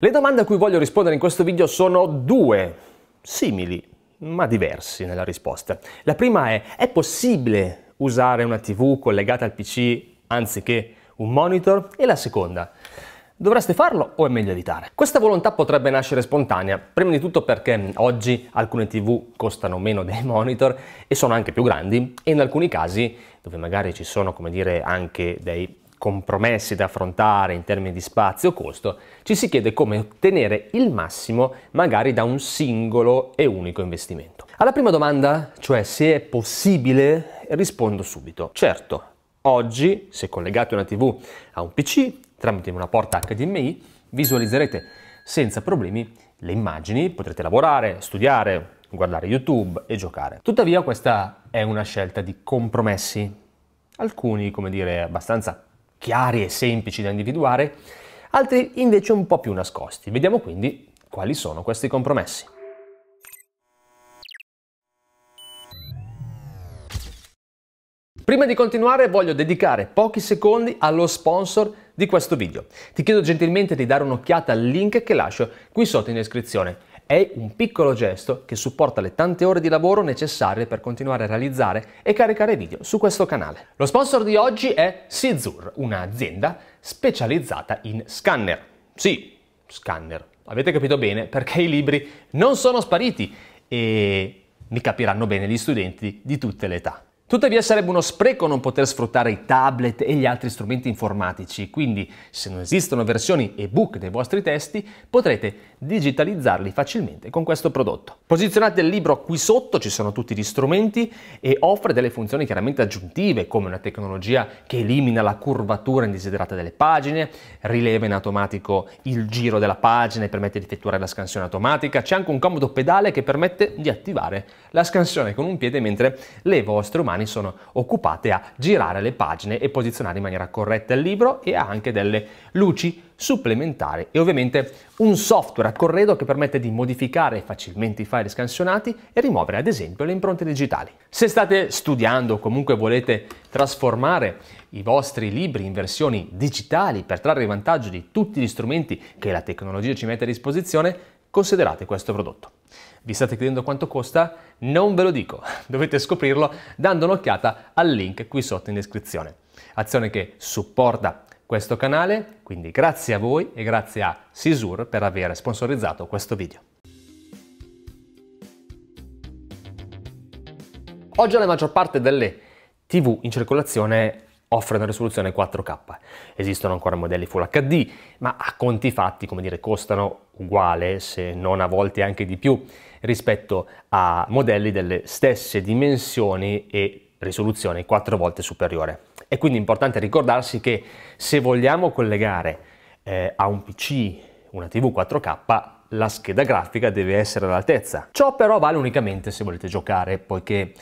Le domande a cui voglio rispondere in questo video sono due, simili, ma diversi nella risposta. La prima è, è possibile usare una TV collegata al PC anziché un monitor? E la seconda, dovreste farlo o è meglio evitare? Questa volontà potrebbe nascere spontanea, prima di tutto perché oggi alcune TV costano meno dei monitor e sono anche più grandi e in alcuni casi, dove magari ci sono, come dire, anche dei compromessi da affrontare in termini di spazio o costo, ci si chiede come ottenere il massimo magari da un singolo e unico investimento. Alla prima domanda, cioè se è possibile, rispondo subito. Certo, oggi se collegate una TV a un PC tramite una porta HDMI visualizzerete senza problemi le immagini, potrete lavorare, studiare, guardare YouTube e giocare. Tuttavia questa è una scelta di compromessi alcuni, come dire, abbastanza chiari e semplici da individuare, altri invece un po' più nascosti. Vediamo quindi quali sono questi compromessi. Prima di continuare voglio dedicare pochi secondi allo sponsor di questo video. Ti chiedo gentilmente di dare un'occhiata al link che lascio qui sotto in descrizione. È un piccolo gesto che supporta le tante ore di lavoro necessarie per continuare a realizzare e caricare video su questo canale. Lo sponsor di oggi è Sizur, un'azienda specializzata in scanner. Sì, scanner. Avete capito bene perché i libri non sono spariti e mi capiranno bene gli studenti di tutte le età. Tuttavia sarebbe uno spreco non poter sfruttare i tablet e gli altri strumenti informatici, quindi se non esistono versioni ebook dei vostri testi potrete digitalizzarli facilmente con questo prodotto. Posizionate il libro qui sotto, ci sono tutti gli strumenti e offre delle funzioni chiaramente aggiuntive come una tecnologia che elimina la curvatura indesiderata delle pagine, rileva in automatico il giro della pagina e permette di effettuare la scansione automatica, c'è anche un comodo pedale che permette di attivare la scansione con un piede mentre le vostre mani sono occupate a girare le pagine e posizionare in maniera corretta il libro e ha anche delle luci supplementare e ovviamente un software a corredo che permette di modificare facilmente i file scansionati e rimuovere ad esempio le impronte digitali. Se state studiando o comunque volete trasformare i vostri libri in versioni digitali per trarre vantaggio di tutti gli strumenti che la tecnologia ci mette a disposizione, considerate questo prodotto. Vi state chiedendo quanto costa? Non ve lo dico, dovete scoprirlo dando un'occhiata al link qui sotto in descrizione. Azione che supporta questo canale, quindi grazie a voi e grazie a Sisur per aver sponsorizzato questo video. Oggi la maggior parte delle TV in circolazione offre una risoluzione 4K. Esistono ancora modelli Full HD, ma a conti fatti, come dire, costano uguale, se non a volte anche di più, rispetto a modelli delle stesse dimensioni e risoluzione quattro volte superiore. È quindi importante ricordarsi che se vogliamo collegare eh, a un PC una TV 4K, la scheda grafica deve essere all'altezza. Ciò però vale unicamente se volete giocare, poiché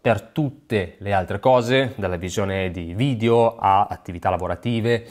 per tutte le altre cose, dalla visione di video a attività lavorative,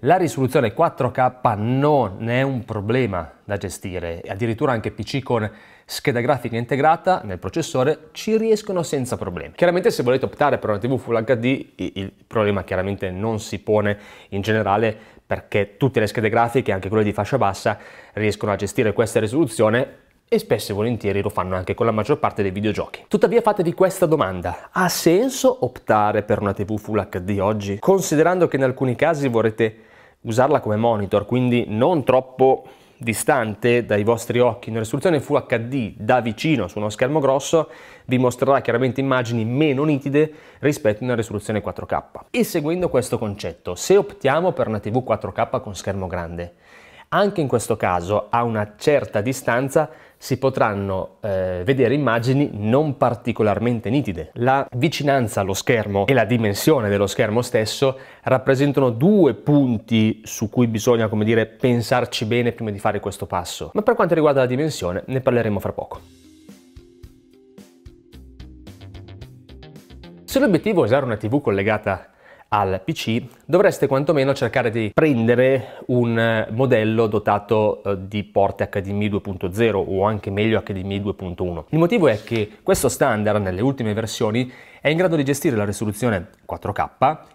la risoluzione 4K non è un problema da gestire, addirittura anche PC con scheda grafica integrata nel processore ci riescono senza problemi. Chiaramente se volete optare per una TV Full HD il problema chiaramente non si pone in generale perché tutte le schede grafiche, anche quelle di fascia bassa, riescono a gestire questa risoluzione e spesso e volentieri lo fanno anche con la maggior parte dei videogiochi. Tuttavia fatevi questa domanda, ha senso optare per una TV Full HD oggi? Considerando che in alcuni casi vorrete usarla come monitor, quindi non troppo distante dai vostri occhi, una risoluzione Full HD da vicino su uno schermo grosso vi mostrerà chiaramente immagini meno nitide rispetto a una risoluzione 4K. E seguendo questo concetto, se optiamo per una TV 4K con schermo grande, anche in questo caso, a una certa distanza, si potranno eh, vedere immagini non particolarmente nitide. La vicinanza allo schermo e la dimensione dello schermo stesso rappresentano due punti su cui bisogna, come dire, pensarci bene prima di fare questo passo. Ma per quanto riguarda la dimensione, ne parleremo fra poco. Se l'obiettivo è usare una TV collegata al PC, dovreste quantomeno cercare di prendere un eh, modello dotato eh, di porte HDMI 2.0 o anche meglio HDMI 2.1. Il motivo è che questo standard nelle ultime versioni è in grado di gestire la risoluzione 4K,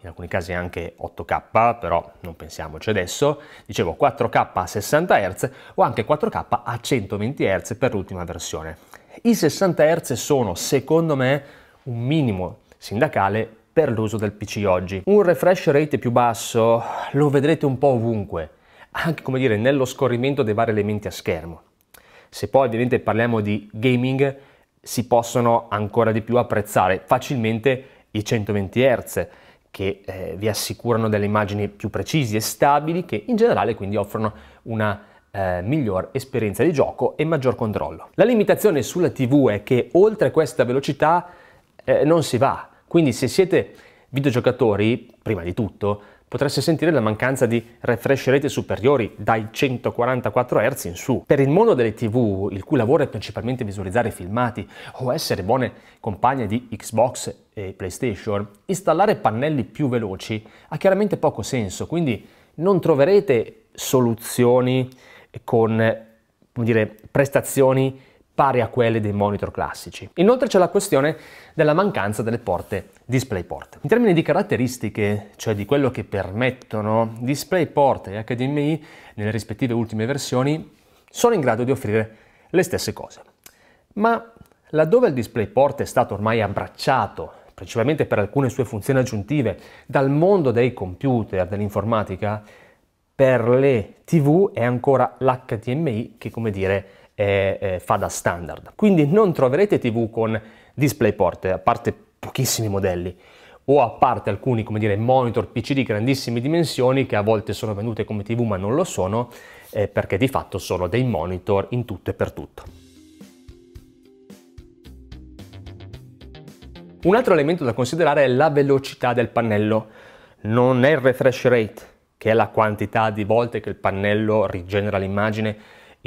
in alcuni casi anche 8K, però non pensiamoci adesso, dicevo 4K a 60 Hz o anche 4K a 120 Hz per l'ultima versione. I 60 Hz sono, secondo me, un minimo sindacale per l'uso del PC oggi. Un refresh rate più basso lo vedrete un po' ovunque, anche come dire nello scorrimento dei vari elementi a schermo. Se poi ovviamente parliamo di gaming, si possono ancora di più apprezzare facilmente i 120 Hz che eh, vi assicurano delle immagini più precise e stabili che in generale quindi offrono una eh, miglior esperienza di gioco e maggior controllo. La limitazione sulla TV è che oltre questa velocità eh, non si va, quindi se siete videogiocatori, prima di tutto, potreste sentire la mancanza di refresh rate superiori dai 144 Hz in su. Per il mondo delle TV, il cui lavoro è principalmente visualizzare filmati o essere buone compagne di Xbox e PlayStation, installare pannelli più veloci ha chiaramente poco senso, quindi non troverete soluzioni con dire, prestazioni pari a quelle dei monitor classici. Inoltre c'è la questione della mancanza delle porte DisplayPort. In termini di caratteristiche, cioè di quello che permettono, DisplayPort e HDMI nelle rispettive ultime versioni sono in grado di offrire le stesse cose. Ma laddove il DisplayPort è stato ormai abbracciato, principalmente per alcune sue funzioni aggiuntive, dal mondo dei computer, dell'informatica, per le TV è ancora l'HDMI che, come dire, eh, fa da standard. Quindi non troverete TV con DisplayPort, a parte pochissimi modelli o a parte alcuni come dire, monitor PC di grandissime dimensioni che a volte sono vendute come TV ma non lo sono eh, perché di fatto sono dei monitor in tutto e per tutto. Un altro elemento da considerare è la velocità del pannello, non è il refresh rate, che è la quantità di volte che il pannello rigenera l'immagine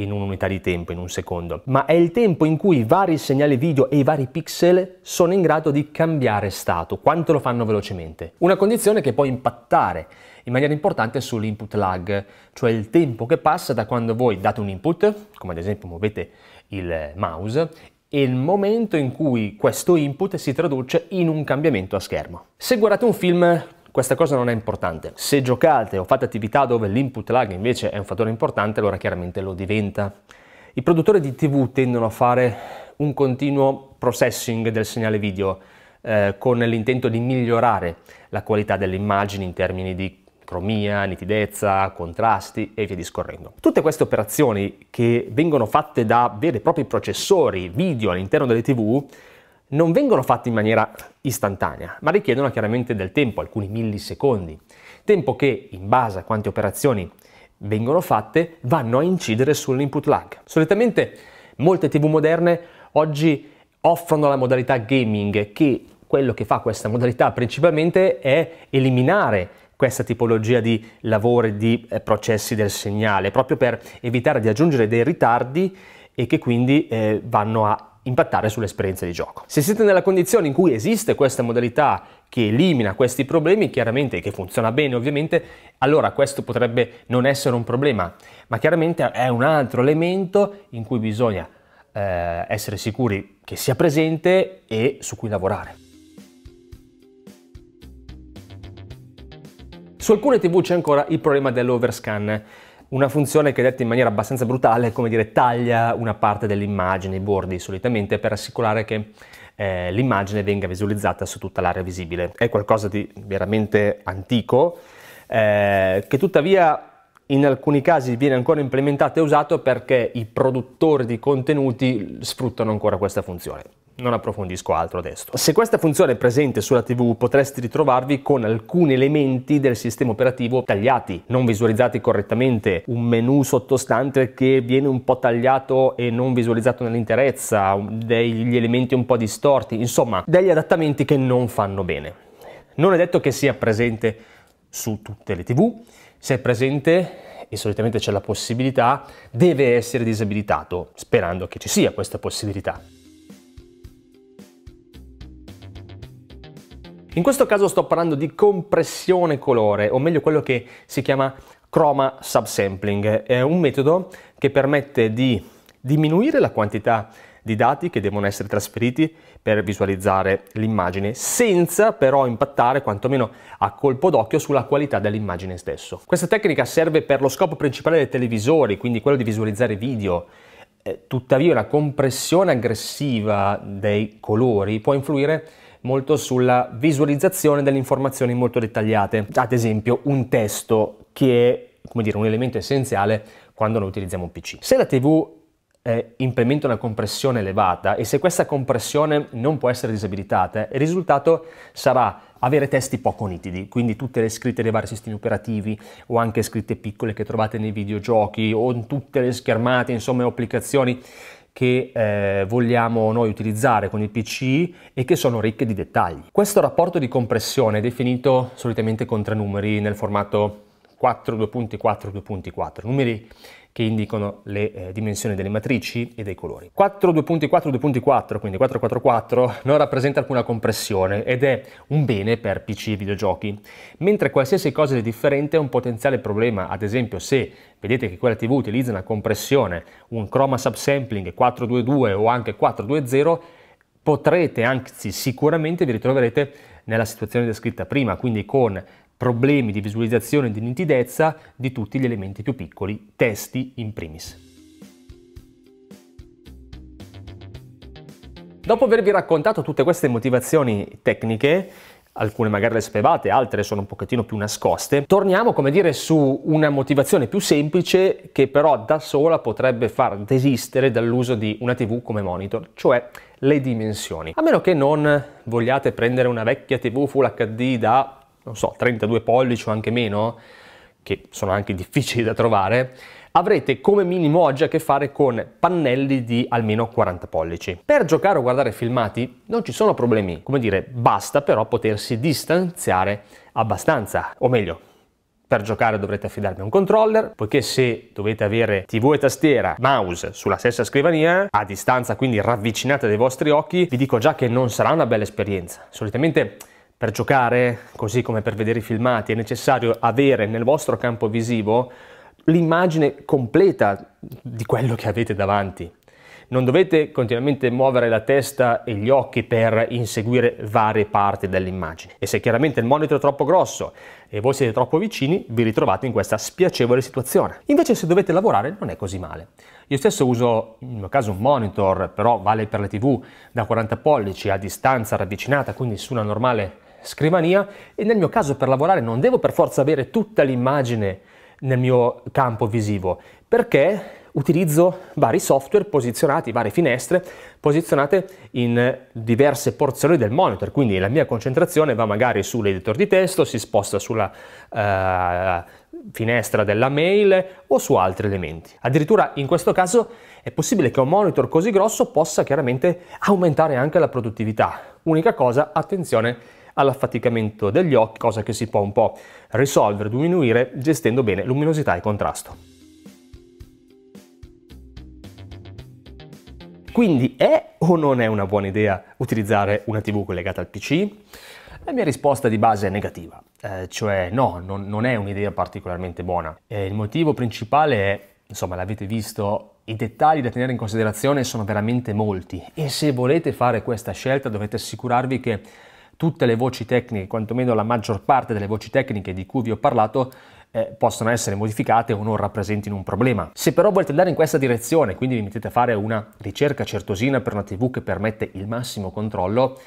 in un'unità di tempo, in un secondo, ma è il tempo in cui i vari segnali video e i vari pixel sono in grado di cambiare stato, quanto lo fanno velocemente. Una condizione che può impattare in maniera importante sull'input lag, cioè il tempo che passa da quando voi date un input, come ad esempio muovete il mouse, e il momento in cui questo input si traduce in un cambiamento a schermo. Se guardate un film questa cosa non è importante. Se giocate o fate attività dove l'input lag invece è un fattore importante, allora chiaramente lo diventa. I produttori di TV tendono a fare un continuo processing del segnale video eh, con l'intento di migliorare la qualità delle immagini in termini di cromia, nitidezza, contrasti e via discorrendo. Tutte queste operazioni che vengono fatte da veri e propri processori video all'interno delle TV non vengono fatti in maniera istantanea, ma richiedono chiaramente del tempo, alcuni millisecondi, tempo che in base a quante operazioni vengono fatte vanno a incidere sull'input lag. Solitamente molte TV moderne oggi offrono la modalità gaming che quello che fa questa modalità principalmente è eliminare questa tipologia di lavori, di eh, processi del segnale, proprio per evitare di aggiungere dei ritardi e che quindi eh, vanno a impattare sull'esperienza di gioco. Se siete nella condizione in cui esiste questa modalità che elimina questi problemi, chiaramente e che funziona bene ovviamente, allora questo potrebbe non essere un problema, ma chiaramente è un altro elemento in cui bisogna eh, essere sicuri che sia presente e su cui lavorare. Su alcune TV c'è ancora il problema dell'overscan una funzione che detta in maniera abbastanza brutale, come dire, taglia una parte dell'immagine, i bordi solitamente, per assicurare che eh, l'immagine venga visualizzata su tutta l'area visibile. È qualcosa di veramente antico, eh, che tuttavia in alcuni casi viene ancora implementato e usato perché i produttori di contenuti sfruttano ancora questa funzione non approfondisco altro adesso. Se questa funzione è presente sulla TV potresti ritrovarvi con alcuni elementi del sistema operativo tagliati, non visualizzati correttamente, un menu sottostante che viene un po' tagliato e non visualizzato nell'interezza, degli elementi un po' distorti, insomma degli adattamenti che non fanno bene. Non è detto che sia presente su tutte le TV, se è presente e solitamente c'è la possibilità, deve essere disabilitato, sperando che ci sia questa possibilità. In questo caso sto parlando di compressione colore, o meglio quello che si chiama chroma subsampling. È un metodo che permette di diminuire la quantità di dati che devono essere trasferiti per visualizzare l'immagine, senza però impattare quantomeno a colpo d'occhio sulla qualità dell'immagine stesso. Questa tecnica serve per lo scopo principale dei televisori, quindi quello di visualizzare video. Eh, tuttavia una compressione aggressiva dei colori può influire molto sulla visualizzazione delle informazioni molto dettagliate, ad esempio un testo che è come dire, un elemento essenziale quando noi utilizziamo un PC. Se la TV eh, implementa una compressione elevata e se questa compressione non può essere disabilitata, il risultato sarà avere testi poco nitidi, quindi tutte le scritte dei vari sistemi operativi o anche scritte piccole che trovate nei videogiochi o in tutte le schermate, insomma, applicazioni che eh, vogliamo noi utilizzare con il PC e che sono ricche di dettagli. Questo rapporto di compressione è definito solitamente con tre numeri nel formato 4, 2.4, 2.4, numeri che indicano le eh, dimensioni delle matrici e dei colori. 4 2.4 2.4, quindi 444, non rappresenta alcuna compressione ed è un bene per PC e videogiochi, mentre qualsiasi cosa di differente è un potenziale problema, ad esempio se vedete che quella TV utilizza una compressione, un chroma subsampling 422 o anche 420, potrete, anzi sicuramente vi ritroverete nella situazione descritta prima, quindi con problemi di visualizzazione e di nitidezza di tutti gli elementi più piccoli, testi in primis. Dopo avervi raccontato tutte queste motivazioni tecniche, alcune magari le sapevate, altre sono un pochettino più nascoste, torniamo come dire su una motivazione più semplice che però da sola potrebbe far desistere dall'uso di una TV come monitor, cioè le dimensioni. A meno che non vogliate prendere una vecchia TV Full HD da non so, 32 pollici o anche meno, che sono anche difficili da trovare, avrete come minimo oggi a che fare con pannelli di almeno 40 pollici. Per giocare o guardare filmati non ci sono problemi, come dire, basta però potersi distanziare abbastanza, o meglio, per giocare dovrete affidarvi a un controller, poiché se dovete avere TV e tastiera, mouse sulla stessa scrivania, a distanza quindi ravvicinata dai vostri occhi, vi dico già che non sarà una bella esperienza. Solitamente per giocare, così come per vedere i filmati, è necessario avere nel vostro campo visivo l'immagine completa di quello che avete davanti. Non dovete continuamente muovere la testa e gli occhi per inseguire varie parti dell'immagine. E se chiaramente il monitor è troppo grosso e voi siete troppo vicini, vi ritrovate in questa spiacevole situazione. Invece se dovete lavorare non è così male. Io stesso uso, in mio caso, un monitor, però vale per le tv da 40 pollici a distanza ravvicinata, quindi su una normale scrivania e nel mio caso per lavorare non devo per forza avere tutta l'immagine nel mio campo visivo perché utilizzo vari software posizionati, varie finestre posizionate in diverse porzioni del monitor, quindi la mia concentrazione va magari sull'editor di testo, si sposta sulla uh, finestra della mail o su altri elementi. Addirittura in questo caso è possibile che un monitor così grosso possa chiaramente aumentare anche la produttività. Unica cosa, attenzione, all'affaticamento degli occhi, cosa che si può un po' risolvere, diminuire gestendo bene luminosità e contrasto. Quindi è o non è una buona idea utilizzare una TV collegata al PC? La mia risposta di base è negativa, eh, cioè no, non, non è un'idea particolarmente buona. Eh, il motivo principale è, insomma l'avete visto, i dettagli da tenere in considerazione sono veramente molti e se volete fare questa scelta dovete assicurarvi che tutte le voci tecniche, quantomeno la maggior parte delle voci tecniche di cui vi ho parlato, eh, possono essere modificate o non rappresentino un problema. Se però volete andare in questa direzione, quindi vi mettete a fare una ricerca certosina per una TV che permette il massimo controllo,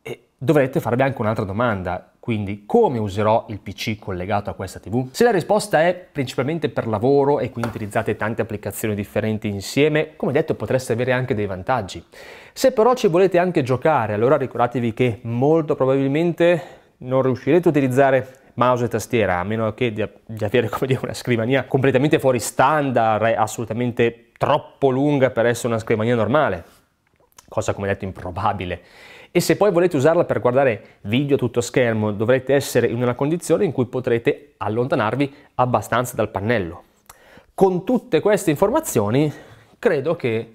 eh, dovrete farvi anche un'altra domanda. Quindi come userò il PC collegato a questa TV? Se la risposta è principalmente per lavoro e quindi utilizzate tante applicazioni differenti insieme, come detto potreste avere anche dei vantaggi. Se però ci volete anche giocare, allora ricordatevi che molto probabilmente non riuscirete a utilizzare mouse e tastiera, a meno che di, di avere dire, una scrivania completamente fuori standard, assolutamente troppo lunga per essere una scrivania normale, cosa come detto improbabile e se poi volete usarla per guardare video a tutto schermo dovrete essere in una condizione in cui potrete allontanarvi abbastanza dal pannello. Con tutte queste informazioni credo che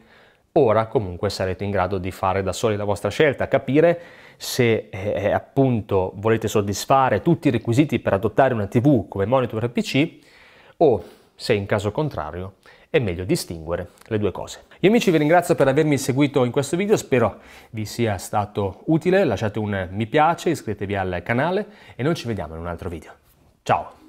ora comunque sarete in grado di fare da soli la vostra scelta, capire se eh, eh appunto volete soddisfare tutti i requisiti per adottare una TV come monitor PC o se in caso contrario è meglio distinguere le due cose. Io amici vi ringrazio per avermi seguito in questo video, spero vi sia stato utile, lasciate un mi piace, iscrivetevi al canale e noi ci vediamo in un altro video. Ciao!